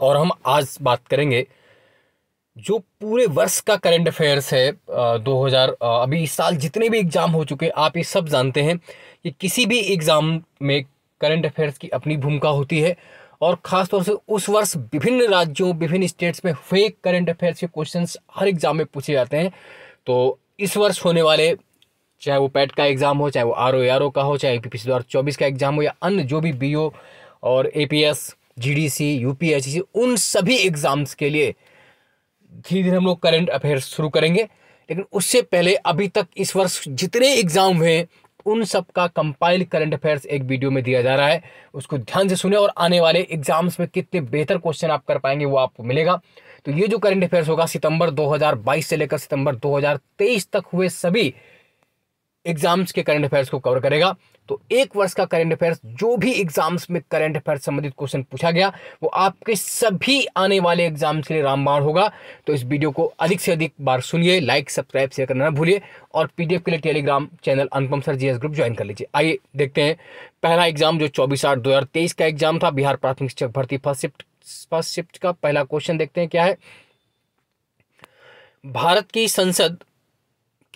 और हम आज बात करेंगे जो पूरे वर्ष का करंट अफेयर्स है दो हज़ार अभी इस साल जितने भी एग्ज़ाम हो चुके हैं आप ये सब जानते हैं कि किसी भी एग्ज़ाम में करंट अफेयर्स की अपनी भूमिका होती है और ख़ास तौर से उस वर्ष विभिन्न राज्यों विभिन्न स्टेट्स में फेक करंट अफेयर्स के क्वेश्चंस हर एग्ज़ाम में पूछे जाते हैं तो इस वर्ष होने वाले चाहे वो पैट e का एग्ज़ाम हो चाहे वो आर ओ का हो चाहे पी पी का एग्ज़ाम हो या अन्य जो भी बी और ए जीडीसी यूपीएससी उन सभी एग्ज़ाम्स के लिए धीरे धीरे हम लोग करंट अफेयर्स शुरू करेंगे लेकिन उससे पहले अभी तक इस वर्ष जितने एग्ज़ाम हुए उन सब का कंपाइल करंट अफेयर्स एक वीडियो में दिया जा रहा है उसको ध्यान से सुने और आने वाले एग्जाम्स में कितने बेहतर क्वेश्चन आप कर पाएंगे वो आपको मिलेगा तो ये जो करंट अफेयर्स होगा सितंबर 2022 से लेकर सितंबर 2023 तक हुए सभी एग्जाम्स के करंट अफेयर्स को कवर करेगा तो एक वर्ष का करंट अफेयर्स जो भी एग्जाम्स में करंट अफेयर्स संबंधित क्वेश्चन पूछा गया वो आपके सभी आने वाले एग्जाम्स के लिए रामबाण होगा तो इस वीडियो को अधिक से अधिक बार सुनिए लाइक सब्सक्राइब शेयर करना ना भूलिए और पीडीएफ के लिए Telegram channel Anupam sir ji group join कर लीजिए आइए देखते हैं पहला एग्जाम जो चौबीस आठ दो का एग्जाम था बिहार प्राथमिक शिक्षक भर्ती फर्स्ट शिफ्ट फर्स्ट शिफ्ट का पहला क्वेश्चन देखते हैं क्या है भारत की संसद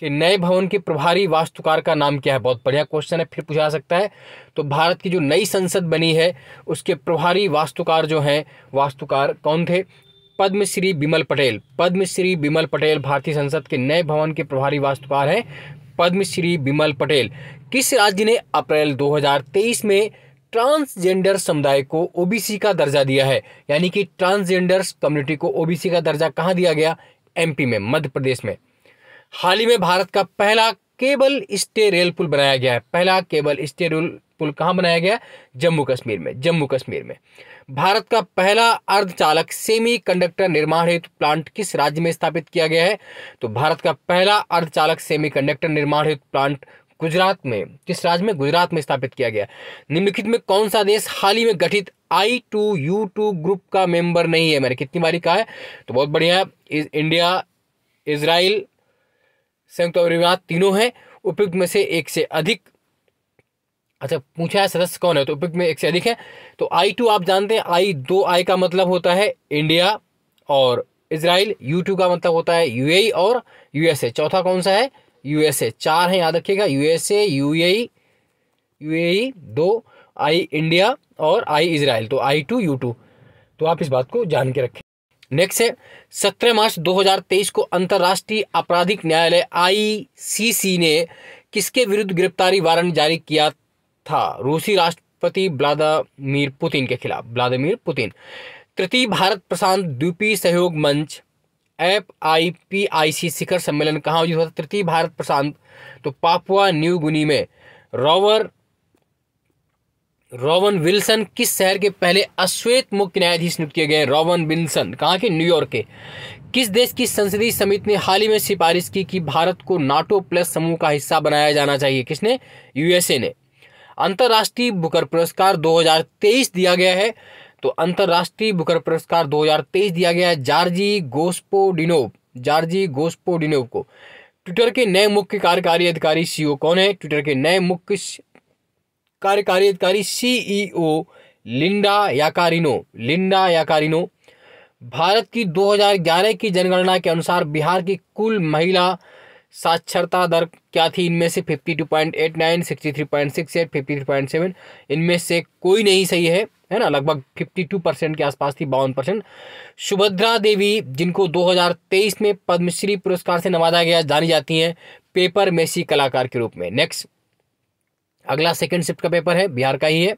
कि नए भवन के प्रभारी वास्तुकार का नाम क्या है बहुत बढ़िया क्वेश्चन है फिर पूछा जा सकता है तो भारत की जो नई संसद बनी है उसके प्रभारी वास्तुकार जो हैं वास्तुकार कौन थे पद्मश्री बिमल पटेल पद्मश्री बिमल पटेल भारतीय संसद के नए भवन के प्रभारी वास्तुकार हैं पद्मश्री बिमल पटेल किस राज्य ने अप्रैल 2023 में ट्रांसजेंडर समुदाय को ओबीसी का दर्जा दिया है यानी कि ट्रांसजेंडर कम्युनिटी को ओबीसी का दर्जा कहाँ दिया गया एमपी में मध्य प्रदेश में हाल ही में भारत का पहला केबल स्टे रेल पुल बनाया गया है पहला केबल स्टे रेल पुल कहाँ बनाया गया जम्मू कश्मीर में जम्मू कश्मीर में भारत का पहला अर्धचालक सेमी कंडक्टर निर्माण हेतु प्लांट किस राज्य में स्थापित किया गया है तो भारत का पहला अर्धचालक सेमी कंडक्टर निर्माण हेतु प्लांट गुजरात में किस राज्य में गुजरात में स्थापित किया गया निम्नलिखित में कौन सा देश हाल ही में गठित I two U two group का मेंबर नहीं है मैंने कितनी बारी कहा है तो बहुत बढ़िया इंडिया इसराइल संयुक्त अभिवाद तीनों हैं उपयुक्त में से एक से अधिक अच्छा पूछा है सदस्य कौन है तो उपयुक्त में एक से अधिक है तो आई टू आप जानते हैं आई दो आई का मतलब होता है इंडिया और इसराइल यू टू का मतलब होता है यू और यूएसए चौथा कौन सा है यूएसए चार है याद रखिएगा यूएसए यू ए दो आई इंडिया और आई इसराइल तो आई टू यू टू तो आप इस बात को जान के रखें नेक्स्ट है सत्रह मार्च 2023 को अंतर्राष्ट्रीय आपराधिक न्यायालय आईसीसी ने किसके विरुद्ध गिरफ्तारी वारंट जारी किया था रूसी राष्ट्रपति व्लादिमीर पुतिन के खिलाफ व्लादिमीर पुतिन तृतीय भारत प्रशांत द्वीपीय सहयोग मंच एफ आई पी आई सी शिखर सम्मेलन कहाँ आयोजित हुआ था तृतीय भारत प्रशांत तो पापुआ न्यू गुनी में रॉवर रॉबन विल्सन किस शहर के पहले अश्वेत मुख्य न्यायाधीश नियुक्त किए गए रॉवन विल्सन कहाँ के न्यूयॉर्क के किस देश की संसदीय समिति ने हाल ही में सिफारिश की कि भारत को नाटो प्लस समूह का हिस्सा बनाया जाना चाहिए किसने यूएसए ने अंतर्राष्ट्रीय बुकर पुरस्कार 2023 दिया गया है तो अंतर्राष्ट्रीय बुकर पुरस्कार 2023 दिया गया है जार्जी गोस्पोडिनोव जार्जी गोस्पोडिनोव को ट्विटर के नए मुख्य कार्यकारी अधिकारी सीईओ कौन है ट्विटर के नए मुख्य कार्यकारी अधिकारी CEO e Linda Yaccarino Linda Yaccarino Bharat की 2011 की जनगणना के अनुसार बिहार की कुल महिला साक्षरता दर क्या थी इनमें से 52.89 63.68 53.7 इनमें से कोई नहीं सही है है ना लगभग 52 परसेंट के आसपास थी बावन परसेंट सुभद्रा देवी जिनको 2023 में पद्मश्री पुरस्कार से नवाजा गया जानी जाती हैं पेपर मेसी कलाकार के रूप में नेक्स्ट अगला सेकेंड शिफ्ट का पेपर है बिहार का ही है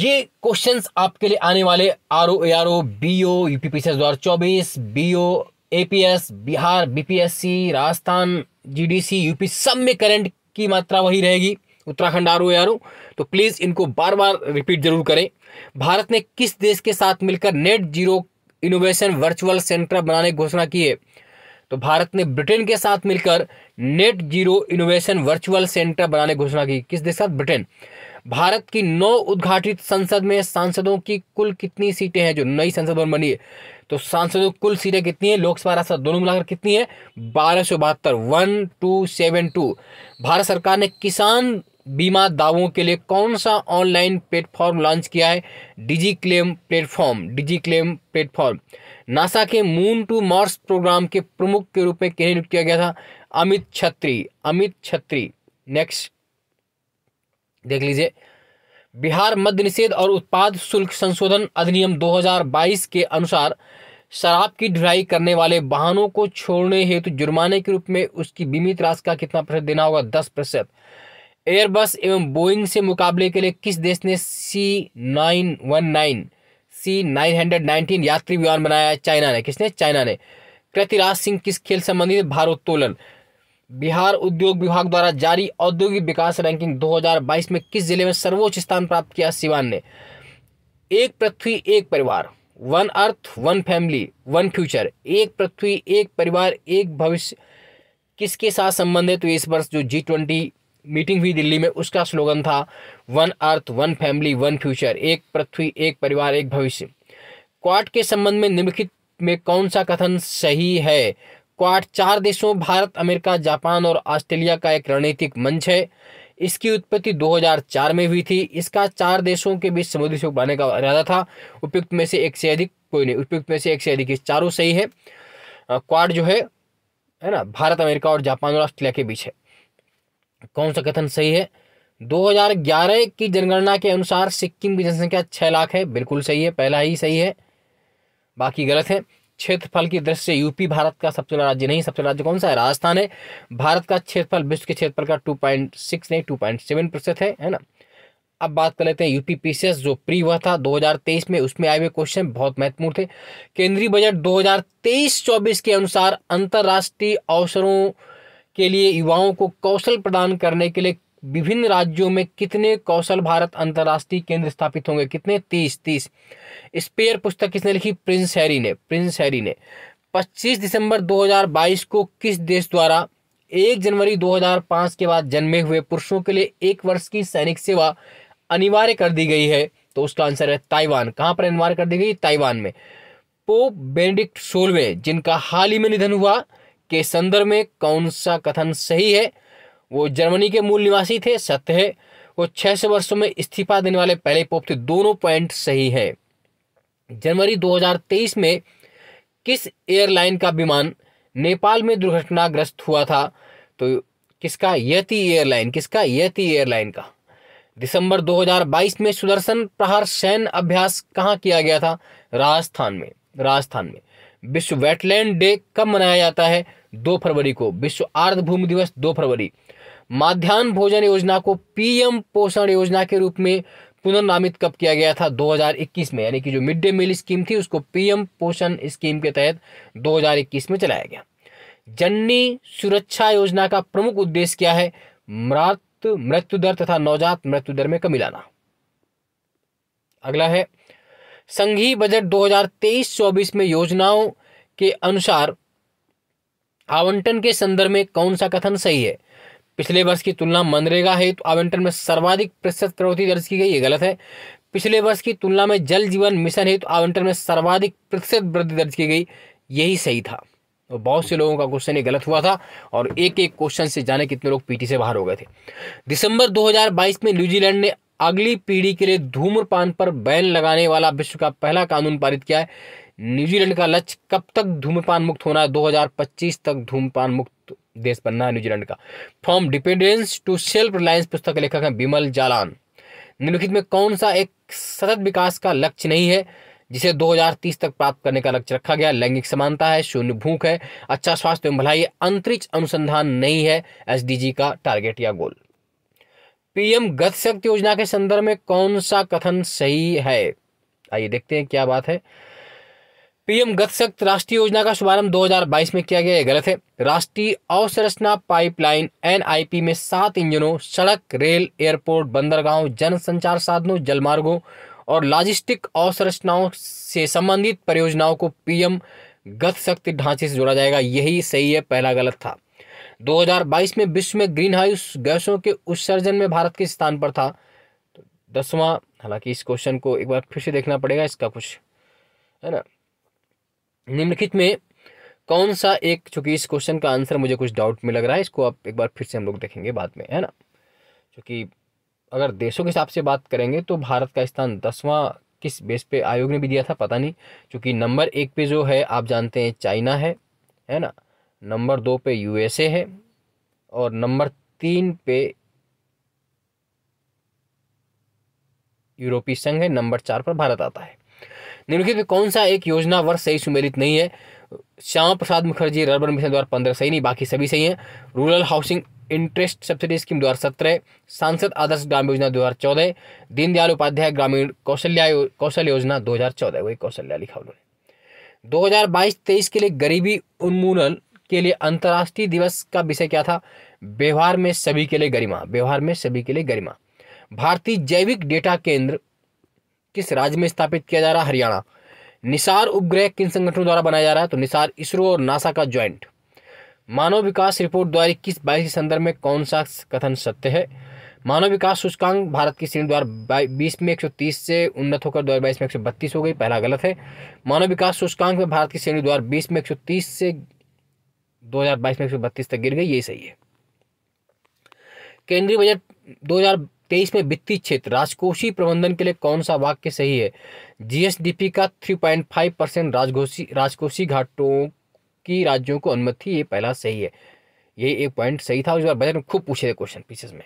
ये क्वेश्चंस आपके लिए आने वाले R O A R O B O U दो हज़ार चौबीस B O A P S Bihar BPSC Rajasthan G D C UP सब में करंट की मात्रा वही रहेगी Uttarakhand R O A R O तो प्लीज़ इनको बार बार रिपीट जरूर करें भारत ने किस देश के साथ मिलकर net zero innovation virtual centre बनाने की घोषणा की है तो भारत ने ब्रिटेन के साथ मिलकर net zero innovation virtual centre बनाने घोषणा की किस देश साथ ब्रिटेन भारत की नौ उद्घाटित संसद में सांसदों की कुल कितनी सीटें हैं जो नई संसद भवन बनी है तो सांसदों कुल सीटें कितनी है लोकसभा दोनों मिलाकर कितनी है बारह सौ बहत्तर one two seven two Bharat सरकार ने किसान बीमा दावों के लिए कौन सा ऑनलाइन प्लेटफॉर्म लॉन्च किया है digi claim platform digi claim platform NASA के मून टू मार्स प्रोग्राम के प्रमुख के रूप में किन्हें नियुक्त किया गया था अमित छत्री अमित छत्री नेक्स्ट देख लीजिए बिहार मद्य निषेध और उत्पाद शुल्क संशोधन अधिनियम 2022 के अनुसार शराब की ढुलाई करने वाले वाहनों को छोड़ने हेतु जुर्माने के रूप में उसकी बीमित राशि का कितना प्रतिशत देना होगा दस प्रतिशत एयरबस एवं बोइंग से मुकाबले के लिए किस देश ने C nine one nine C nine hundred nineteen यात्री विमान बनाया है चाइना ने किसने चाइना ने कृतिराज सिंह किस खेल संबंधित भारोत्तोलन बिहार उद्योग विभाग द्वारा जारी औद्योगिक विकास रैंकिंग 2022 में किस जिले में सर्वोच्च स्थान प्राप्त किया सिवान ने एक पृथ्वी एक परिवार one earth one family one future एक पृथ्वी एक परिवार एक भविष्य किसके साथ संबंधित तो इस वर्ष जो जी ट्वेंटी मीटिंग हुई दिल्ली में उसका स्लोगन था one earth one family one future एक पृथ्वी एक परिवार एक भविष्य क्वाड के संबंध में निम्नलिखित में कौन सा कथन सही है क्वाड चार देशों भारत अमेरिका जापान और ऑस्ट्रेलिया का एक रणनीतिक मंच है इसकी उत्पत्ति 2004 में हुई थी इसका चार देशों के बीच समुद्री सुख बनाने का इरादा था उपयुक्त में से एक से अधिक कोई नहीं उपयुक्त में से एक से अधिक चारों सही है क्वाड जो है है ना भारत अमेरिका और जापान और ऑस्ट्रेलिया के बीच है कौन सा कथन सही है 2011 की जनगणना के अनुसार सिक्किम की जनसंख्या छह लाख है बिल्कुल सही है पहला ही सही है बाकी गलत है क्षेत्रफल की दृष्टि से यूपी भारत का सबसे बड़ा राज्य नहीं सबसे बड़ा राज्य कौन सा है राजस्थान है भारत का क्षेत्रफल विश्व के क्षेत्रफल का टू पॉइंट सिक्स नहीं टू पॉइंट सेवन प्रतिशत है है ना अब बात कर लेते हैं यूपी पी जो प्री हुआ था 2023 में उसमें आए हुए क्वेश्चन बहुत महत्वपूर्ण थे केंद्रीय बजट 2023-24 के अनुसार अंतर्राष्ट्रीय अवसरों के लिए युवाओं को कौशल प्रदान करने के लिए विभिन्न राज्यों में कितने कौशल भारत अंतर्राष्ट्रीय केंद्र स्थापित होंगे कितने तीस तीस स्पेयर पुस्तक किसने लिखी प्रिंस हैरी ने प्रिंस हैरी ने 25 दिसंबर 2022 को किस देश द्वारा 1 जनवरी 2005 के बाद जन्मे हुए पुरुषों के लिए एक वर्ष की सैनिक सेवा अनिवार्य कर दी गई है तो उसका आंसर है ताइवान कहाँ पर अनिवार्य कर दी गई ताइवान में पोप बेनेडिक्ट सोलवे जिनका हाल ही में निधन हुआ के संदर्भ में कौन सा कथन सही है वो जर्मनी के मूल निवासी थे सत्य है वो छह सौ वर्षों में इस्तीफा देने वाले पहले पोप थे दोनों पॉइंट सही है जनवरी 2023 में किस एयरलाइन का विमान नेपाल में दुर्घटनाग्रस्त हुआ था तो किसका यति एयरलाइन किसका यति एयरलाइन का दिसंबर 2022 में सुदर्शन प्रहार सैन्य अभ्यास कहाँ किया गया था राजस्थान में राजस्थान में विश्व वेटलैंड डे कब मनाया जाता है दो फरवरी को विश्व आर्द्रभूमि दिवस दो फरवरी माध्यान्ह भोजन योजना को पीएम पोषण योजना के रूप में पुनर्नामित कब किया गया था 2021 में यानी कि जो मिड डे मील स्कीम थी उसको पीएम पोषण स्कीम के तहत 2021 में चलाया गया जननी सुरक्षा योजना का प्रमुख उद्देश्य क्या है मृत मृत्यु दर तथा नवजात मृत्यु दर में कमी लाना अगला है संघीय बजट 2023-24 में योजनाओं के अनुसार आवंटन के संदर्भ में कौन सा कथन सही है पिछले वर्ष की तुलना मनरेगा हेतु तो आवंटन में सर्वाधिक प्रतिशत प्रवृत्ति दर्ज की गई है गलत है पिछले वर्ष की तुलना में जल जीवन मिशन हेतु तो आवंटन में सर्वाधिक प्रतिशत वृद्धि दर्ज की गई यही सही था तो बहुत से लोगों का क्वेश्चन ये गलत हुआ था और एक एक क्वेश्चन से जाने कितने लोग पीटी से बाहर हो गए थे दिसंबर 2022 में न्यूजीलैंड ने अगली पीढ़ी के लिए धूम्रपान पर बैन लगाने वाला विश्व का पहला कानून पारित किया है न्यूजीलैंड का लक्ष्य कब तक धूम्रपान मुक्त होना है 2025 तक धूम्रपान मुक्त देश बनना है न्यूजीलैंड का from dependence to self reliance पुस्तक के लेखक हैं बिमल जालान निम्नलिखित में कौन सा एक सतत विकास का लक्ष्य नहीं है जिसे 2030 तक प्राप्त करने का लक्ष्य रखा गया लैंगिक समानता है शून्य भूख है अच्छा स्वास्थ्य एवं भलाई अंतरिक्ष अनुसंधान नहीं है एस का टारगेट या गोल पीएम गत शक्ति योजना के संदर्भ में कौन सा कथन सही है आइए देखते हैं क्या बात है पीएम गत शक्ति राष्ट्रीय योजना का शुभारंभ 2022 में किया गया यह गलत है राष्ट्रीय अवसंरचना पाइपलाइन एनआईपी में सात इंजनों सड़क रेल एयरपोर्ट बंदरगाहों जनसंचार साधनों जलमार्गों और लॉजिस्टिक अवसंरचनाओं से संबंधित परियोजनाओं को पीएम गत शक्ति ढांचे से जोड़ा जाएगा यही सही है पहला गलत था 2022 में विश्व में ग्रीन हाउस गैसों के उत्सर्जन में भारत के स्थान पर था तो दसवां हालांकि इस क्वेश्चन को एक बार फिर से देखना पड़ेगा इसका कुछ है ना निम्नलिखित में कौन सा एक चूंकि इस क्वेश्चन का आंसर मुझे कुछ डाउट में लग रहा है इसको आप एक बार फिर से हम लोग देखेंगे बाद में है ना चूंकि अगर देशों के हिसाब से बात करेंगे तो भारत का स्थान दसवां किस बेस पे आयोग ने भी दिया था पता नहीं क्योंकि नंबर एक पे जो है आप जानते हैं चाइना है है ना नंबर दो पे यूएसए है और नंबर तीन पे यूरोपीय संघ है नंबर चार पर भारत आता है निम्नलिखित में कौन सा एक योजना वर्ष सही सुमेलित नहीं है श्यामा प्रसाद मुखर्जी रर्बन मिशन द्वारा पंद्रह सही नहीं बाकी सभी सही हैं rural housing interest subsidy scheme दो हज़ार सत्रह सांसद आदर्श ग्राम योजना दो हज़ार चौदह दीनदयाल उपाध्याय ग्रामीण कौशल्या कौशल योजना दो हज़ार चौदह वही कौशल्या लिखा उन्होंने दो हज़ार बाईस तेईस के लिए गरीबी उन्मूलन के लिए अंतर्राष्ट्रीय दिवस का विषय क्या था व्यवहार में सभी के लिए गरिमा व्यवहार में सभी के लिए गरिमा भारतीय जैविक डेटा केंद्र किस राज्य में स्थापित किया जा रहा है हरियाणा निसार उपग्रह किन संगठनों द्वारा बनाया जा रहा है तो निसार इसरो और नासा का ज्वाइंट मानव विकास रिपोर्ट द्वारा इक्कीस बाईस के संदर्भ में कौन सा कथन सत्य है मानव विकास सूचकांक भारत की श्रेणी द्वारा बीस में 130 से उन्नत होकर दो बाईस में 132 हो गई पहला गलत है मानव विकास सूचकांक में भारत की श्रेणी द्वारा बीस में 130 से 2022 में एक तक गिर गई ये सही है केंद्रीय बजट 2023 में वित्तीय क्षेत्र राजकोषीय प्रबंधन के लिए कौन सा वाक्य सही है जीएसडीपी का 3.5 परसेंट राजकोषी राजकोषी घाटों की राज्यों को अनुमति ये पहला सही है ये एक पॉइंट सही था उस बार बजट में खूब पूछे थे क्वेश्चन पीसेस में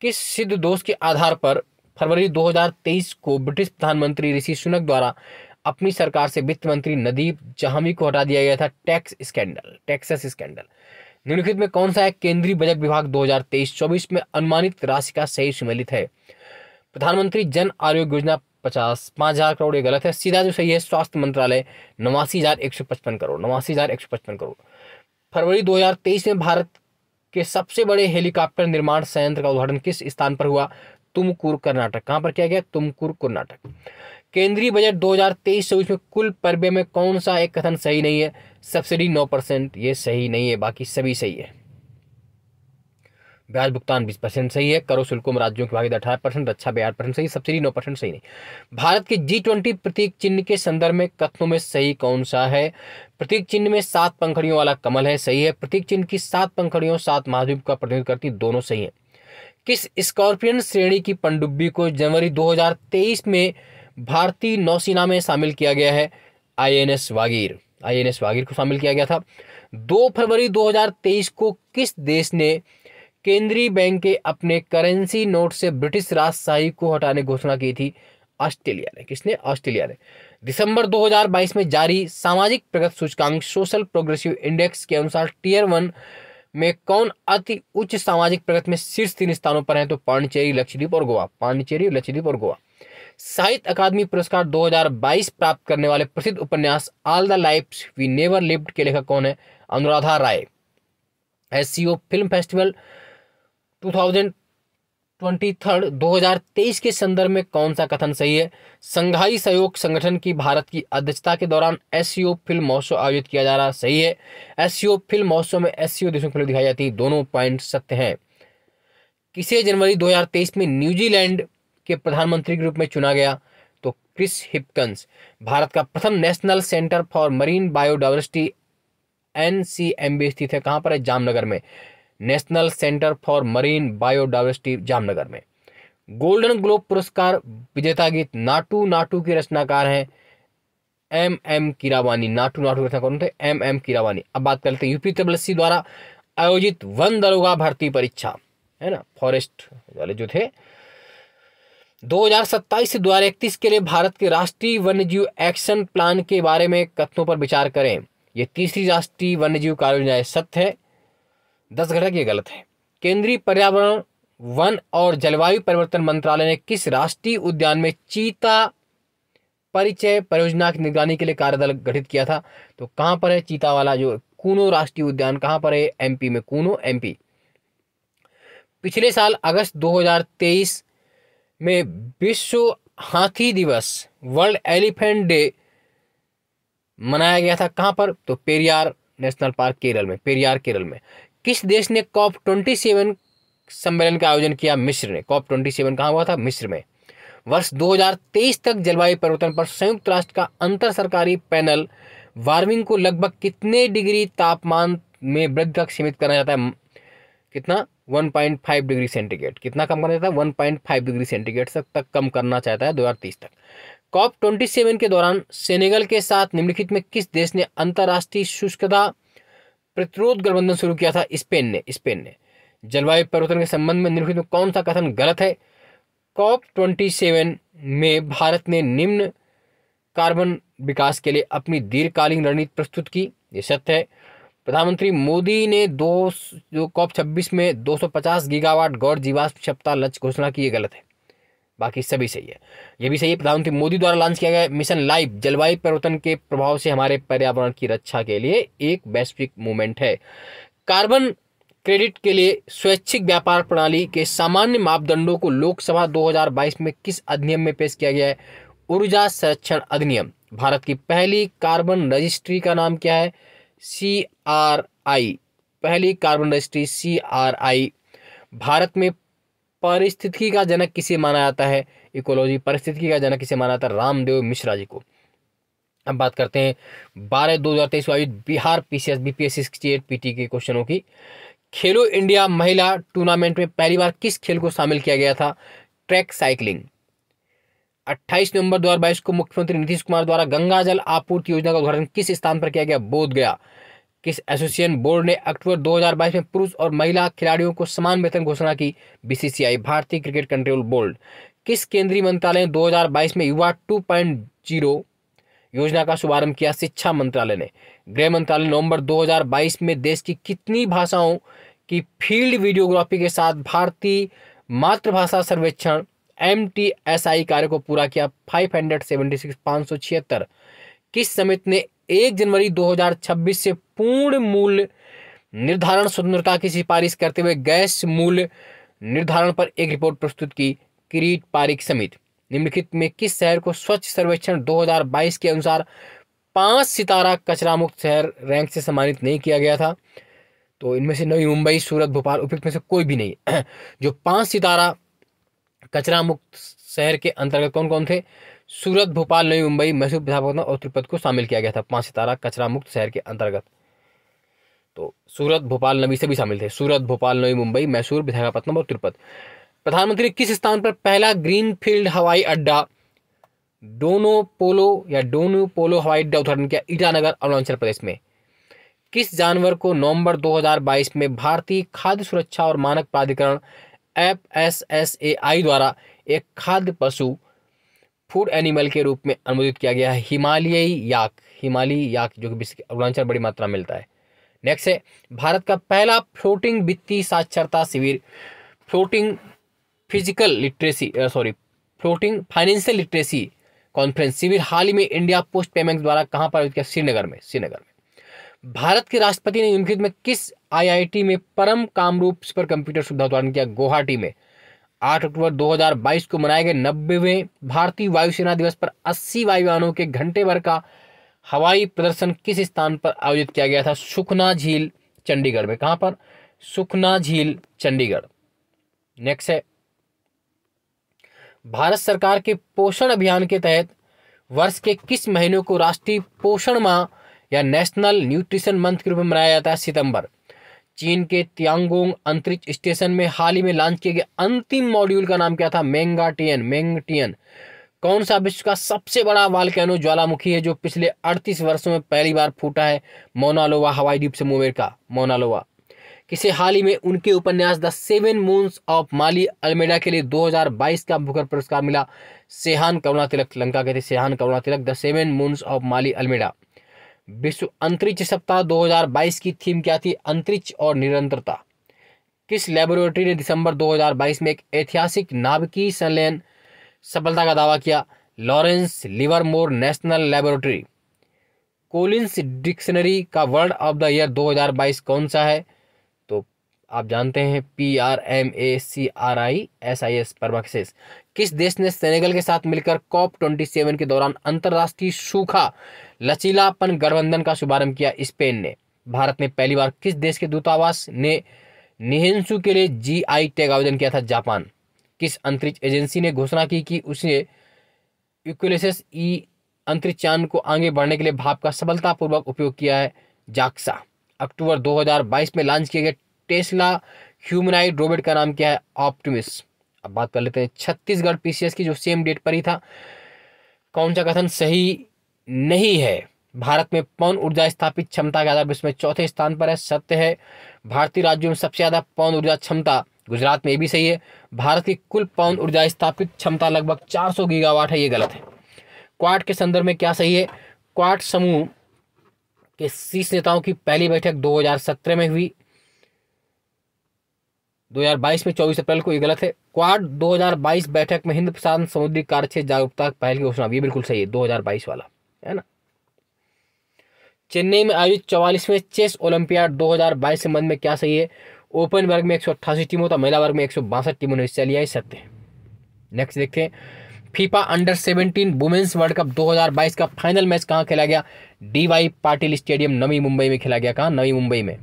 किस सिद्ध दोष के आधार पर फरवरी 2023 को ब्रिटिश प्रधानमंत्री ऋषि सुनक द्वारा अपनी सरकार से वित्त मंत्री नदीप जहामी को हटा दिया गया था टैक्स स्कैंडल टैक्सेस स्कैंडल निम्नलिखित में कौन सा है केंद्रीय बजट विभाग 2023-24 में अनुमानित राशि का सही सम्मिलित है प्रधानमंत्री जन आरोग्य योजना पचास पाँच हज़ार करोड़ ये गलत है सीधा जो सही है स्वास्थ्य मंत्रालय नवासी हज़ार एक सौ पचपन करोड़ नवासी हज़ार एक सौ पचपन करोड़ फरवरी 2023 में भारत के सबसे बड़े हेलीकॉप्टर निर्माण संयंत्र का उद्घाटन किस स्थान पर हुआ तुमकुर कर्नाटक कहाँ पर किया गया तुमकुर कर्नाटक केंद्रीय बजट 2023-24 में कुल पर्वे में कौन सा एक कथन सही नहीं है सब्सिडी 9 परसेंट ये सही नहीं है बाकी सभी सही है ब्याज भुगतान 20 परसेंट सही है करो शुल्कों में राज्यों की भागीदारी अठारह परसेंट रक्षा बिहार परसेंट सही सब्सिडी 9 परसेंट सही नहीं भारत के जी ट्वेंटी प्रतीक चिन्ह के संदर्भ में कथनों में सही कौन सा है प्रतीक चिन्ह में सात पंखड़ियों वाला कमल है सही है प्रतीक चिन्ह की सात पंखड़ियों सात महाद्वीप का प्रतिनिधित्व करती दोनों सही है किस स्कॉर्पियन श्रेणी की पनडुब्बी को जनवरी 2023 में भारतीय नौसेना में शामिल किया गया है आईएनएस वागीर आईएनएस वागीर को शामिल किया गया था दो फरवरी 2023 को किस देश ने केंद्रीय बैंक के अपने करेंसी नोट से ब्रिटिश राजशाही को हटाने घोषणा की थी ऑस्ट्रेलिया ने किसने ऑस्ट्रेलिया ने दिसंबर 2022 में जारी सामाजिक प्रगति सूचकांक सोशल प्रोग्रेसिव इंडेक्स के अनुसार टीयर वन में कौन अति उच्च सामाजिक प्रगति में शीर्ष तीन स्थानों पर है तो पांडिचेरी लक्षद्वीप और गोवा पांडिचेरी लक्षद्वीप और गोवा साहित्य अकादमी पुरस्कार 2022 प्राप्त करने वाले प्रसिद्ध उपन्यास all the life we never lived के लेखक कौन है अनुराधा राय एस film festival two thousand third दो हजार तेईस के संदर्भ में कौन सा कथन सही है संघाई सहयोग संगठन की भारत की अध्यक्षता के दौरान एस फिल्म महोत्सव आयोजित किया जा रहा सही है एस फिल्म महोत्सव में एस देशों की फिल्म दिखाई जाती है दोनों पॉइंट सत्य हैं किसे जनवरी 2023 में न्यूजीलैंड के प्रधानमंत्री के रूप में चुना गया तो क्रिस हिपकन्स भारत का प्रथम national centre for marine biodiversity N C M B स्थित है कहाँ पर है जामनगर में national centre for marine biodiversity Jamnagar में गोल्डन ग्लोब पुरस्कार विजेता गीत नाटू नाटू के रचनाकार हैं एम एम कीरावानी नाटू नाटू रचना कौन थे एम एम कीरावानी अब बात करते हैं यूपी ट्रिपल द्वारा आयोजित वन दरोगा भर्ती परीक्षा है ना फॉरेस्ट वाले जो थे 2027 से 2031 के लिए भारत के राष्ट्रीय वन्यजीव एक्शन प्लान के बारे में कथनों पर विचार करें यह तीसरी राष्ट्रीय वन्यजीव कार्य योजना सत्य है दस घटक ये गलत है केंद्रीय पर्यावरण वन और जलवायु परिवर्तन मंत्रालय ने किस राष्ट्रीय उद्यान में चीता परिचय परियोजना की निगरानी के लिए कार्यदल गठित किया था तो कहां पर है चीता वाला जो कूनो राष्ट्रीय उद्यान कहां पर है एमपी में कूनो एमपी पिछले साल अगस्त में विश्व हाथी दिवस वर्ल्ड एलिफेंट डे मनाया गया था कहां पर तो पेरियार नेशनल पार्क केरल में पेरियार केरल में किस देश ने कॉप ट्वेंटी सेवन सम्मेलन का आयोजन किया मिस्र ने कॉप ट्वेंटी सेवन कहाँ हुआ था मिस्र में वर्ष 2023 तक जलवायु परिवर्तन पर संयुक्त राष्ट्र का अंतर सरकारी पैनल वार्मिंग को लगभग कितने डिग्री तापमान में वृद्धि तक सीमित करना चाहता है कितना 1.5 डिग्री सेंटीग्रेड कितना कम करना चाहता है 1.5 डिग्री सेंटीग्रेड तक तक कम करना चाहता है 2030 तक कॉप 27 के दौरान सेनेगल के साथ निम्नलिखित में किस देश ने अंतर्राष्ट्रीय शुष्कता प्रतिरोध गठबंधन शुरू किया था स्पेन ने स्पेन ने जलवायु परिवर्तन के संबंध में निम्नलिखित में कौन सा कथन गलत है कॉप ट्वेंटी सेवन में भारत ने निम्न कार्बन विकास के लिए अपनी दीर्घकालीन रणनीति प्रस्तुत की ये सत्य है प्रधानमंत्री मोदी ने दो जो कॉप छब्बीस में 250 गीगावाट गौर जीवाश्म क्षमता लक्ष्य घोषणा की ये गलत है बाकी सभी सही है ये भी सही है प्रधानमंत्री मोदी द्वारा लॉन्च किया गया मिशन लाइव जलवायु परिवर्तन के प्रभाव से हमारे पर्यावरण की रक्षा के लिए एक वैश्विक मूवमेंट है कार्बन क्रेडिट के लिए स्वैच्छिक व्यापार प्रणाली के सामान्य मापदंडों को लोकसभा 2022 में किस अधिनियम में पेश किया गया है ऊर्जा संरक्षण अधिनियम भारत की पहली कार्बन रजिस्ट्री का नाम क्या है सी आर आई पहली carbon registry C R I Bharat में परिस्थिति का जनक किसे माना जाता है इकोलॉजी परिस्थिति का जनक किसे माना जाता है रामदेव मिश्रा जी को अब बात करते हैं बारह दो हज़ार तेईस आयोजित Bihar PCS BPSC B P S sixty eight P T के क्वेश्चनों की खेलो इंडिया महिला टूर्नामेंट में पहली बार किस खेल को शामिल किया गया था ट्रैक साइकिलिंग अट्ठाईस नवंबर 2022 को मुख्यमंत्री नीतीश कुमार द्वारा गंगा जल आपूर्ति योजना का उद्घाटन किस स्थान पर किया गया बोध गया किस एसोसिएशन बोर्ड ने अक्टूबर 2022 में पुरुष और महिला खिलाड़ियों को समान वेतन घोषणा की बीसीसीआई भारतीय क्रिकेट कंट्रोल बोर्ड किस केंद्रीय मंत्रालय ने 2022 में युवा 2.0 योजना का शुभारंभ किया शिक्षा मंत्रालय ने गृह मंत्रालय नवंबर 2022 में देश की कितनी भाषाओं की फील्ड वीडियोग्राफी के साथ भारतीय मातृभाषा सर्वेक्षण एम टी एस आई कार्य को पूरा किया फाइव हंड्रेड सेवेंटी सिक्स पाँच सौ छिहत्तर किस समिति ने एक जनवरी दो हजार छब्बीस से पूर्ण मूल्य निर्धारण स्वतंत्रता की सिफारिश करते हुए गैस मूल्य निर्धारण पर एक रिपोर्ट प्रस्तुत की किरीट पारिक समिति निम्नलिखित में किस शहर को स्वच्छ सर्वेक्षण 2022 के अनुसार पाँच सितारा कचरा मुक्त शहर रैंक से सम्मानित नहीं किया गया था तो इनमें से नई मुंबई सूरत भोपाल उपयुक्त में से कोई भी नहीं जो पाँच सितारा कचरा मुक्त शहर के अंतर्गत कौन कौन थे सूरत भोपाल नई मुंबई मैसूर विशाखापट्टनम और त्रिपत को शामिल किया गया था पांच सितारा कचरा मुक्त शहर के अंतर्गत तो सूरत भोपाल नवी से भी शामिल थे सूरत भोपाल नई मुंबई मैसूर विशाखापट्टनम और त्रिपत प्रधानमंत्री किस स्थान पर पहला ग्रीन फील्ड हवाई अड्डा डोनो पोलो या डोनो पोलो हवाई अड्डा उद्घाटन किया ईटानगर अरुणाचल प्रदेश में किस जानवर को नवंबर 2022 में भारतीय खाद्य सुरक्षा और मानक प्राधिकरण F S S A I द्वारा एक खाद्य पशु फूड एनिमल के रूप में अनुमोदित किया गया है हिमालयी याक हिमालयी याक जो कि विश्व अरुणाचल बड़ी मात्रा में मिलता है नेक्स्ट है भारत का पहला फ्लोटिंग वित्तीय साक्षरता शिविर floating physical literacy sorry floating financial literacy conference शिविर हाल ही में इंडिया पोस्ट पेमेंट्स द्वारा कहाँ पर आयोजित किया श्रीनगर में श्रीनगर में भारत के राष्ट्रपति ने यूनिट में किस आईआईटी में परम कामरूप सुपर कंप्यूटर सुविधा उत्पादन किया गुवाहाटी में 8 अक्टूबर 2022 को मनाए गए नब्बेवें भारतीय वायुसेना दिवस पर 80 वायुयानों के घंटे भर का हवाई प्रदर्शन किस स्थान पर आयोजित किया गया था सुखना झील चंडीगढ़ में कहां पर सुखना झील चंडीगढ़ नेक्स्ट है भारत सरकार के पोषण अभियान के तहत वर्ष के किस महीनों को राष्ट्रीय पोषण माह या नेशनल न्यूट्रिशन मंथ के रूप में मनाया जाता है सितंबर चीन के त्यांगोंग अंतरिक्ष स्टेशन में हाल ही में लॉन्च किए गए अंतिम मॉड्यूल का नाम क्या था मेंगा टियन मेंग टियन कौन सा विश्व का सबसे बड़ा वालकैनो ज्वालामुखी है जो पिछले 38 वर्षों में पहली बार फूटा है मोनालोवा हवाई द्वीप से मुंबई का मोनालोवा किसे हाल ही में उनके उपन्यास the seven moons of Maali Almeida के लिए 2022 का बुकर पुरस्कार मिला सेहान करुणा तिलक लंका के थे Shehan Karunatilaka the seven moons of Maali Almeida विश्व अंतरिक्ष सप्ताह 2022 की थीम क्या थी अंतरिक्ष और निरंतरता किस लेबोरेटरी ने दिसंबर 2022 में एक ऐतिहासिक नाभिकीय संलयन सफलता का दावा किया Lawrence Livermore national laboratory Collins dictionary का वर्ड ऑफ द ईयर 2022 कौन सा है तो आप जानते हैं P R M A C R I S I S पर किस देश ने सेनेगल के साथ मिलकर कॉप सेवन के दौरान अंतर्राष्ट्रीय सूखा लचीलापन गठबंधन का शुभारंभ किया स्पेन ने भारत ने पहली बार किस देश के दूतावास ने निहिंसु के लिए जी आई टैग आवेदन किया था जापान किस अंतरिक्ष एजेंसी ने घोषणा की कि उसने यूकुलेसिस ई अंतरिक्षयान को आगे बढ़ने के लिए भाप का सफलतापूर्वक उपयोग किया है जाक्सा अक्टूबर 2022 में लॉन्च किए गए टेस्ला ह्यूमनाइड रोबोट का नाम क्या है ऑप्टिमिस अब बात कर लेते हैं छत्तीसगढ़ पीसीएस की जो सेम डेट पर ही था कौन सा कथन सही नहीं है भारत में पौन ऊर्जा स्थापित क्षमता के आधार विश्व में चौथे स्थान पर है सत्य है भारतीय राज्यों में सबसे ज़्यादा पौन ऊर्जा क्षमता गुजरात में ये भी सही है भारत की कुल पौन ऊर्जा स्थापित क्षमता लगभग 400 गीगावाट है ये गलत है क्वाट के संदर्भ में क्या सही है क्वाट समूह के शीर्ष नेताओं की पहली बैठक 2017 में हुई 2022 में 24 अप्रैल को ये गलत है क्वाड 2022 बैठक में हिंद प्रशांत समुद्री कार्य क्षेत्र जागरूकता पहल की घोषणा भी बिल्कुल सही है 2022 वाला है ना चेन्नई में आयोजित चौवालीसवें चेस ओलंपियाड 2022 संबंध में क्या सही है ओपन वर्ग में एक टीमों था महिला वर्ग में एक टीमों ने हिस्सा लिया है सत्य नेक्स्ट देखते हैं FIFA under 17 women's world cup 2022 का फाइनल मैच कहाँ खेला गया D Y Patil stadium Navi Mumbai में खेला गया कहाँ नवी मुंबई में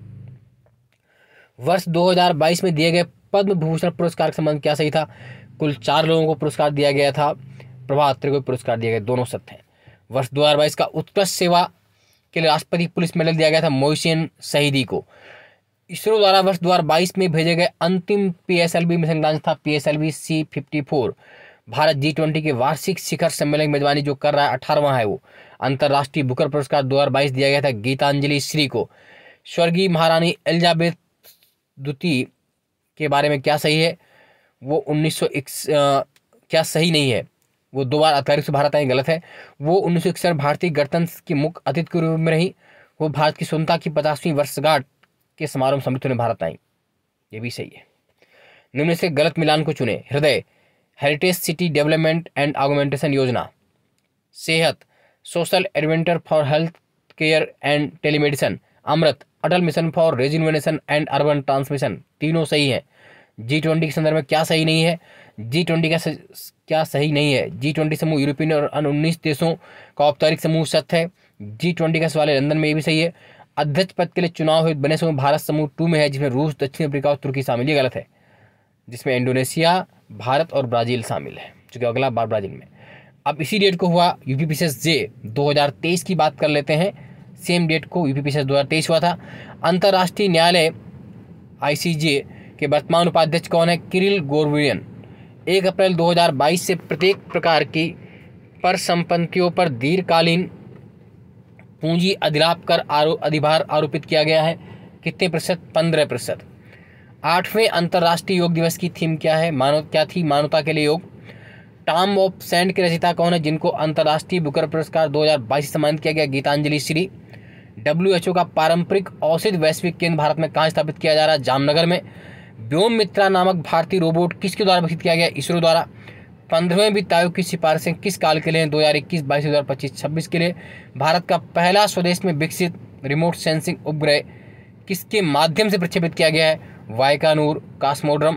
वर्ष 2022 में दिए गए पद्म भूषण पुरस्कार के संबंध क्या सही था कुल चार लोगों को पुरस्कार दिया गया था प्रभात को पुरस्कार दिया गया दोनों सत्य हैं वर्ष दो हज़ार बाईस का उत्कृष्ट सेवा के लिए राष्ट्रपति पुलिस मेडल दिया गया था मोहसिन शहीदी को इसरो द्वारा वर्ष 2022 में भेजे गए अंतिम बी मिशन लॉन्च था PSLV C fifty four Bharat G twenty के वार्षिक शिखर सम्मेलन की मेजबानी जो कर रहा है अठारहवा है वो अंतर्राष्ट्रीय बुकर पुरस्कार 2022 दिया गया था गीतांजलि श्री को स्वर्गीय महारानी एलिजाबेथ द्वितीय के बारे में क्या सही है वो उन्नीस uh, क्या सही नहीं है वो दो बार आधिकारिक से भारत आए गलत है वो उन्नीस सौ भारतीय गणतंत्र की मुख्य अतिथि के रूप में रही वो भारत की स्वतंत्रता की पचासवीं वर्षगांठ के समारोह में समृद्ध होने भारत आई ये भी सही है निम्न से गलत मिलान को चुने हृदय heritage city development and augmentation योजना सेहत social adventure for health care and telemedicine Amrut Atal mission for rejuvenation and urban transmission तीनों सही हैं जी ट्वेंटी के संदर्भ में क्या सही नहीं है जी ट्वेंटी का क्या सही नहीं है जी ट्वेंटी समूह यूरोपियन और अन्य उन्नीस देशों का औपचारिक समूह सत्य है जी ट्वेंटी का सवाल है लंदन में ये भी सही है अध्यक्ष पद के लिए चुनाव हुए बने समूह भारत समूह टू में है जिसमें रूस दक्षिण अफ्रीका और तुर्की शामिल ये गलत है जिसमें इंडोनेशिया भारत और ब्राज़ील शामिल है चूँकि अगला बार ब्राज़ील में अब इसी डेट को हुआ यू पी जे दो की बात कर लेते हैं सेम डेट को यू पी 2023 हुआ था अंतर्राष्ट्रीय न्यायालय आई के वर्तमान उपाध्यक्ष कौन है किरिल गोरवियन एक अप्रैल 2022 से प्रत्येक प्रकार की पर संपत्तियों पर दीर्घकालीन पूंजी अधिलाभ कर आरो अधिभार आरोपित किया गया है कितने प्रतिशत पंद्रह प्रतिशत आठवें अंतर्राष्ट्रीय योग दिवस की थीम क्या है मानव क्या थी मानवता के लिए योग टाम ऑफ सैंड की रचिता कौन है जिनको अंतर्राष्ट्रीय बुकर पुरस्कार 2022 से सम्मानित किया गया गीतांजलि श्री डब्ल्यू का पारंपरिक औषध वैश्विक केंद्र भारत में कहाँ स्थापित किया जा रहा है जामनगर में व्योम मित्रा नामक भारतीय रोबोट किसके द्वारा विकसित किया गया इसरो द्वारा पंद्रहवें वित्त आयोग की सिफारिशें किस काल के लिए दो हज़ार इक्कीस बाईस दो हज़ार पच्चीस छब्बीस के लिए भारत का पहला स्वदेश में विकसित रिमोट सेंसिंग उपग्रह किसके माध्यम से प्रक्षेपित किया गया है वायकानूर कास्मोड्रम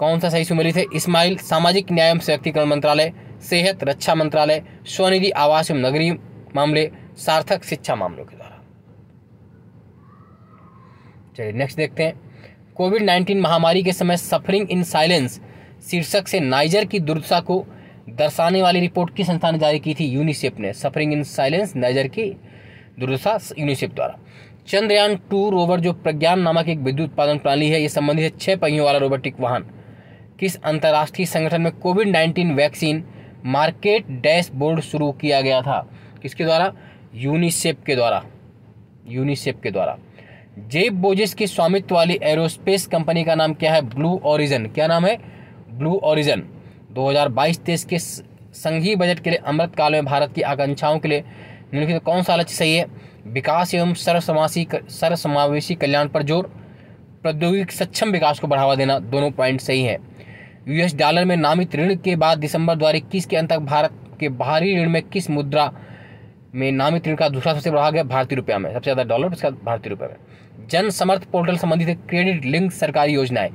कौन सा सही सुमेलित है इस्माइल सामाजिक न्याय एवं सशक्तिकरण मंत्रालय सेहत रक्षा मंत्रालय स्वनिधि आवास एवं नगरीय मामले सार्थक शिक्षा मामलों के द्वारा चलिए नेक्स्ट देखते हैं कोविड 19 महामारी के समय सफरिंग इन साइलेंस शीर्षक से नाइजर की दुर्दशा को दर्शाने वाली रिपोर्ट किस संस्था ने जारी की थी यूनिसेफ ने सफरिंग इन साइलेंस नाइजर की दुर्दशा यूनिसेफ द्वारा चंद्रयान टू रोवर जो प्रज्ञान नामक एक विद्युत उत्पादन प्रणाली है ये संबंधित है छः पहियों वाला रोबोटिक वाहन किस अंतर्राष्ट्रीय संगठन में COVID nineteen vaccine market dashboard शुरू किया गया था किसके द्वारा यूनिसेफ के द्वारा यूनिसेफ के द्वारा जेब बोजिस की स्वामित्व वाली एरोस्पेस कंपनी का नाम क्या है ब्लू ओरिजन क्या नाम है ब्लू ओरिजन 2022-23 के संघीय बजट के लिए अमृत काल में भारत की आकांक्षाओं के लिए निम्नलिखित तो कौन सा लक्ष्य सही है विकास एवं सर्वसमासी सर्वसमावेशी कल्याण पर जोर प्रौद्योगिक सक्षम विकास को बढ़ावा देना दोनों पॉइंट सही है यूएस डॉलर में नामित ऋण के बाद दिसंबर दो के अंत तक भारत के बाहरी ऋण में किस मुद्रा में नामित ऋण का दूसरा सबसे बढ़ा गया भारतीय रुपया में सबसे ज़्यादा डॉलर उसका भारतीय रुपया में जन समर्थ पोर्टल संबंधित क्रेडिट लिंक सरकारी योजनाएं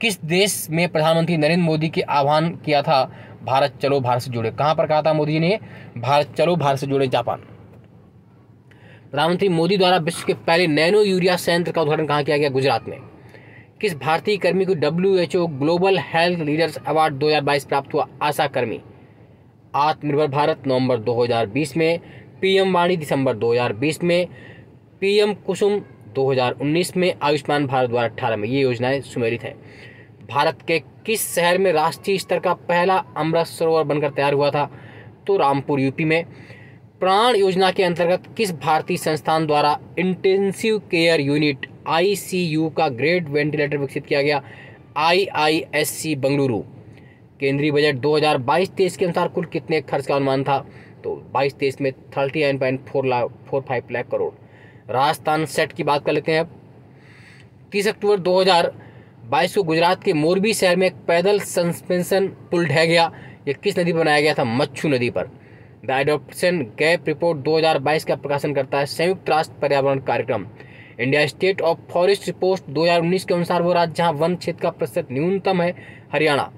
किस देश में प्रधानमंत्री नरेंद्र मोदी के आह्वान किया था भारत चलो भारत से जुड़े कहां पर कहा था मोदी ने भारत चलो भारत से जुड़े जापान प्रधानमंत्री मोदी द्वारा विश्व के पहले नैनो यूरिया संयंत्र का उद्घाटन कहाँ किया गया गुजरात में किस भारतीय कर्मी को W global health leaders award दो प्राप्त हुआ आशा कर्मी आत्मनिर्भर भारत नवंबर 2020 में पीएम वाणी दिसंबर 2020 में पीएम कुसुम 2019 में आयुष्मान भारत द्वारा अट्ठारह में ये योजनाएं सुमेलित हैं भारत के किस शहर में राष्ट्रीय स्तर का पहला अमृत सरोवर बनकर तैयार हुआ था तो रामपुर यूपी में प्राण योजना के अंतर्गत किस भारतीय संस्थान द्वारा इंटेंसिव केयर यूनिट आई का ग्रेड वेंटिलेटर विकसित किया गया आई बंगलुरु केंद्रीय बजट 2022-23 के अनुसार कुल कितने खर्च का अनुमान था तो 22-23 में thirty nine point four lakh four five lakh crore Rajasthan set की बात कर लेते हैं अब तीस अक्टूबर 2022 को गुजरात के मोरबी शहर में एक पैदल सस्पेंशन पुल ढह गया यह किस नदी पर बनाया गया था मच्छू नदी पर द एडोपन गैप रिपोर्ट 2022 का प्रकाशन करता है संयुक्त राष्ट्र पर्यावरण कार्यक्रम India state of forest report 2019 के अनुसार वो राज्य जहाँ वन क्षेत्र का प्रतिशत न्यूनतम है हरियाणा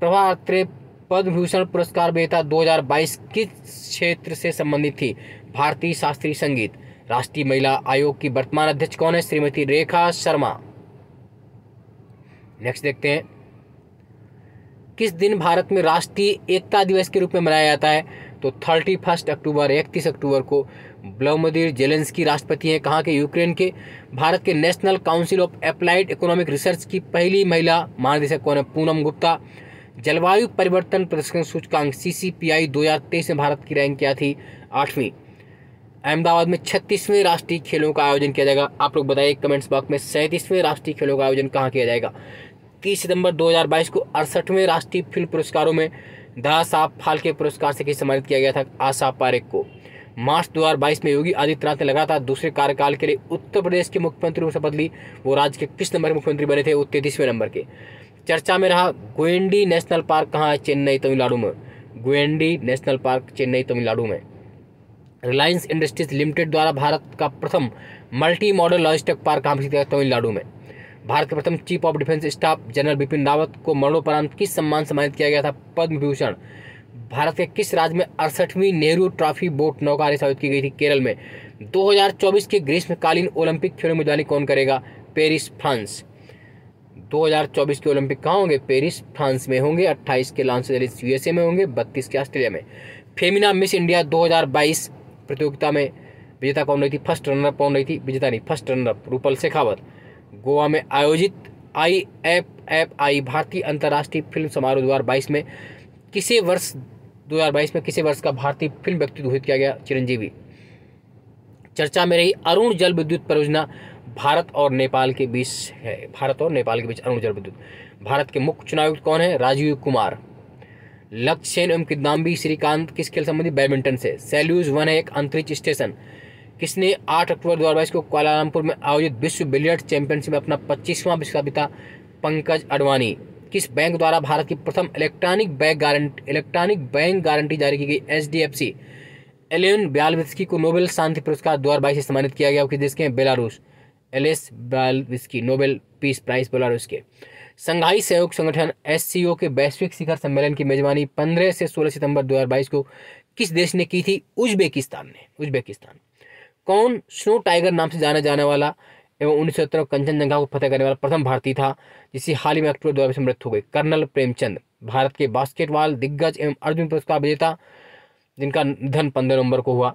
प्रभा अत्रे पद्म भूषण पुरस्कार विजेता 2022 किस क्षेत्र से संबंधित थी भारतीय शास्त्रीय संगीत राष्ट्रीय महिला आयोग की वर्तमान अध्यक्ष कौन है श्रीमती रेखा शर्मा नेक्स्ट देखते हैं किस दिन भारत में राष्ट्रीय एकता दिवस के रूप में मनाया जाता है तो थर्टी फर्स्ट अक्टूबर इकतीस अक्टूबर को ब्लोमदिर जेलेंस्की राष्ट्रपति हैं कहाँ के यूक्रेन के भारत के national council of applied economic research की पहली महिला महानिदेशक कौन है पूनम गुप्ता जलवायु परिवर्तन प्रदर्शन सूचकांक सी सी पी आई दो हज़ार तेईस में भारत की रैंक क्या थी आठवीं अहमदाबाद में छत्तीसवें राष्ट्रीय खेलों का आयोजन किया जाएगा आप लोग बताइए कमेंट्स बॉक्स में सैंतीसवें राष्ट्रीय खेलों का आयोजन कहाँ किया जाएगा तीस सितंबर 2022 को अड़सठवें राष्ट्रीय फिल्म पुरस्कारों में दादा साहब फालके पुरस्कार से सम्मानित किया गया था आशा पारेख को मार्च 2022 में योगी आदित्यनाथ ने लगातार दूसरे कार्यकाल के लिए उत्तर प्रदेश के मुख्यमंत्री में शपथ ली वो राज्य के किस नंबर के मुख्यमंत्री बने थे वो तैतीसवें नंबर के चर्चा में रहा गोयंडी नेशनल पार्क कहाँ है चेन्नई तमिलनाडु में गोएंडी नेशनल पार्क चेन्नई तमिलनाडु में रिलायंस इंडस्ट्रीज लिमिटेड द्वारा भारत का प्रथम मल्टी मॉडल लॉजिस्टिक पार्क कहाँ किया तमिलनाडु में भारत के प्रथम chief of defence staff general Bipin Rawat को मरणोपरांत किस सम्मान सम्मानित किया गया था पद्म भूषण भारत के किस राज्य में अड़सठवीं नेहरू ट्रॉफी बोट नौका आयोजित की गई थी केरल में 2024 के ग्रीष्मकालीन ओलंपिक खेलों में जाने कौन करेगा पेरिस फ्रांस 2024 के ओलंपिक कहाँ होंगे पेरिस फ्रांस में होंगे 28 के लॉन्स एंजलिस यूएसए में होंगे 32 के ऑस्ट्रेलिया में फेमिना मिस इंडिया 2022 प्रतियोगिता में विजेता कौन रही थी फर्स्ट रनरअप कौन रही थी विजेता नहीं फर्स्ट रनरअप रूपल शेखावत गोवा में आयोजित आई एफ एफ आई भारतीय अंतर्राष्ट्रीय फिल्म समारोह दो में किसे वर्ष 2022 में किसे वर्ष का भारतीय फिल्म व्यक्तित्व घोषित किया गया चिरंजीवी चर्चा में रही अरुण जल विद्युत परियोजना भारत और नेपाल के बीच है भारत और नेपाल के बीच अरुण जल विद्युत भारत के मुख्य चुनाव कौन है राजीव कुमार लक्ष्य एवं किदाम्बी श्रीकांत किस खेल संबंधी बैडमिंटन से सैल्यूज वन है एक अंतरिक्ष स्टेशन किसने 8 अक्टूबर दो को क्वालालमपुर में आयोजित विश्व बिलियर्ड चैंपियनशिप में अपना पच्चीसवां विश्व कपिता पंकज अडवाणी किस बैंक द्वारा भारत की प्रथम electronic bank guarantee electronic bank guarantee जारी की गई H D F C Ales Bialiatski को नोबेल शांति पुरस्कार दो हज़ार बाईस से सम्मानित किया गया किस देश के Belarus Ales Bialiatski Nobel peace prize Belarus के संघाई सहयोग संगठन एस के वैश्विक शिखर सम्मेलन की मेजबानी 15 से 16 सितंबर 2022 को किस देश ने की थी उज्बेकिस्तान ने उज्बेकिस्तान कौन स्नो टाइगर नाम से जाना जाने वाला एवं उन्नीस सौ सत्तर कंचनजंगा को फतेह करने वाला प्रथम भारतीय था जिसे हाल ही में अक्टूबर दो हजार मृत्यु हो गई कर्नल प्रेमचंद भारत के बास्केटबॉल दिग्गज एवं अर्जुन पुरस्कार विजेता जिनका निधन पंद्रह नवंबर को हुआ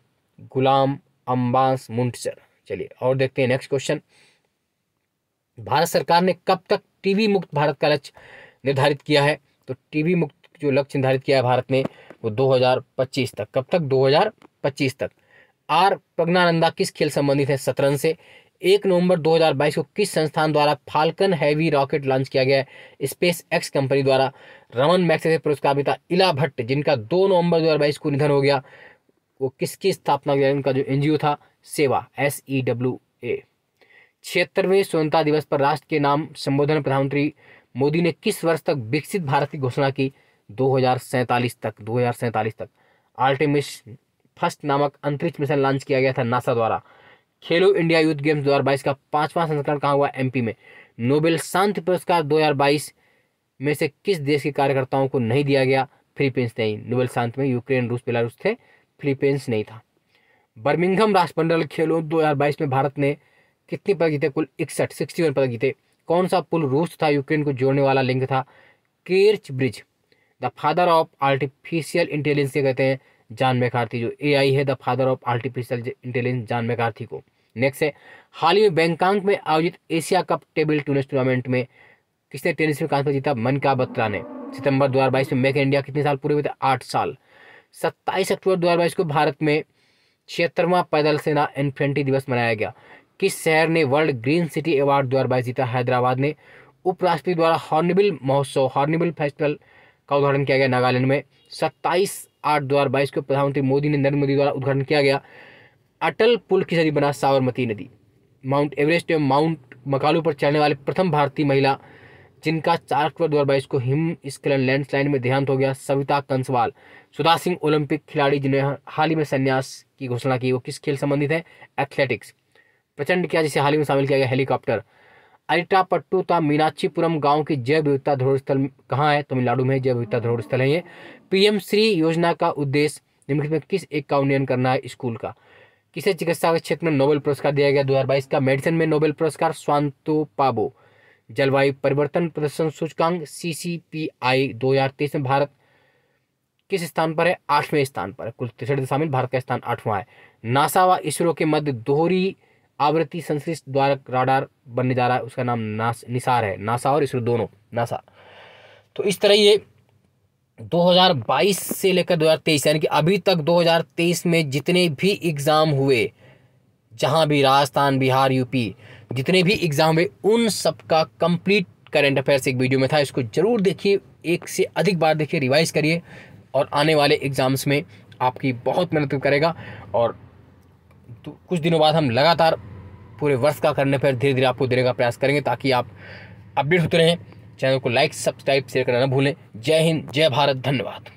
गुलाम अम्बास मुंटसर चलिए और देखते हैं नेक्स्ट क्वेश्चन भारत सरकार ने कब तक टीबी मुक्त भारत का लक्ष्य निर्धारित किया है तो टीबी मुक्त जो लक्ष्य निर्धारित किया है भारत ने वो 2025 तक कब तक 2025 तक आर प्रज्ञानंदा किस खेल संबंधित है शतरंज से एक नवंबर 2022 को किस संस्थान द्वारा फाल्कन हैवी रॉकेट लॉन्च किया गया है स्पेस एक्स कंपनी द्वारा रमन मैक्स से पुरस्कार मिलता इला भट्ट जिनका 2 नवंबर 2022 को निधन हो गया वो किसकी स्थापना किया उनका जो एनजीओ था सेवा एस ई डब्ल्यू ए छिहत्तरवें स्वतंत्रता दिवस पर राष्ट्र के नाम संबोधन प्रधानमंत्री मोदी ने किस वर्ष तक विकसित भारत की घोषणा की दो तक दो तक आर्टिमिस फर्स्ट नामक अंतरिक्ष मिशन लॉन्च किया गया था नासा द्वारा खेलो इंडिया यूथ गेम्स 2022 का पांचवां संस्करण कहाँ हुआ एमपी में नोबेल शांति पुरस्कार 2022 में से किस देश के कार्यकर्ताओं को नहीं दिया गया फिलीपींस नहीं नोबेल शांति में यूक्रेन रूस बेलारूस थे फिलीपींस नहीं था बर्मिंगहम राष्ट्रमंडल खेलों दो में भारत ने कितने पदक जीते कुल इकसठ सिक्सटी वन पदक जीते कौन सा पुल रूस था यूक्रेन को जोड़ने वाला लिंक था Kerch bridge the father of artificial intelligence के कहते हैं जान मेकार्थी जो ए है the father of artificial intelligence John McCarthy को नेक्स्ट है हाल ही में बैंकॉक में आयोजित Asia cup table tennis tournament में किसने टेनिस में कांस्य जीता मनका बत्रा ने सितंबर दो में मेक इंडिया कितने साल पूरे हुए थे आठ साल सत्ताईस अक्टूबर दो को भारत में छिहत्तरवां पैदल सेना इन्फेंट्री दिवस मनाया गया किस शहर ने वर्ल्ड ग्रीन सिटी अवार्ड दो जीता हैदराबाद ने उपराष्ट्रपति द्वारा हॉर्नबिल महोत्सव हॉर्नबिल फेस्टिवल का उद्घाटन किया गया नागालैंड में सत्ताईस आठ दो को प्रधानमंत्री मोदी ने नरेंद्र मोदी द्वारा उद्घाटन किया गया अटल पुल की नदी बना साबरमती नदी माउंट एवरेस्ट एवं माउंट मकालू पर चलने वाले प्रथम भारतीय महिला जिनका चार अक्टूबर दो को हिम स्कलन लैंडस्लाइड में देहांत हो गया सविता कंसवाल सुधा सिंह ओलंपिक खिलाड़ी जिन्होंने हाल ही में संन्यास की घोषणा की वो किस खेल संबंधित है एथलेटिक्स प्रचंड किया जिसे हाल ही में शामिल किया गया हेलीकॉप्टर अरिटापट्टू था मीनाक्षीपुरम गांव की जैव विविधता धरोहर स्थल कहाँ है तमिलनाडु में जैव विविधता धरोहर स्थल है ये पीएम श्री योजना का उद्देश्य निम्नलिखित में किस एक का उन्नयन करना है स्कूल का किसे चिकित्सा के क्षेत्र में नोबेल पुरस्कार दिया गया दो का मेडिसिन में नोबेल पुरस्कार स्वांतो पाबो जलवायु परिवर्तन प्रदर्शन सूचकांक सी सी पी आई दो हजार तेईस में भारत किस स्थान पर है आठवें स्थान पर कुल तिरसठ शामिल भारत का स्थान आठवां है नासा व इसरो के मध्य दोहरी आवृत्ति संश्लिष्ट द्वारक राडार बनने जा रहा है उसका नाम नास निसार है नासा और इसरो दोनों नासा तो इस तरह ये 2022 से लेकर 2023 यानी कि अभी तक 2023 में जितने भी एग्ज़ाम हुए जहाँ भी राजस्थान बिहार यूपी जितने भी एग्ज़ाम हुए उन सब का कंप्लीट करेंट अफेयर्स एक वीडियो में था इसको ज़रूर देखिए एक से अधिक बार देखिए रिवाइज करिए और आने वाले एग्ज़ाम्स में आपकी बहुत मेहनत करेगा और कुछ दिनों बाद हम लगातार पूरे वर्ष का करने पर धीरे धीरे आपको देने का प्रयास करेंगे ताकि आप अपडेट होते रहें चैनल को लाइक सब्सक्राइब शेयर करना ना भूलें जय हिंद जय भारत धन्यवाद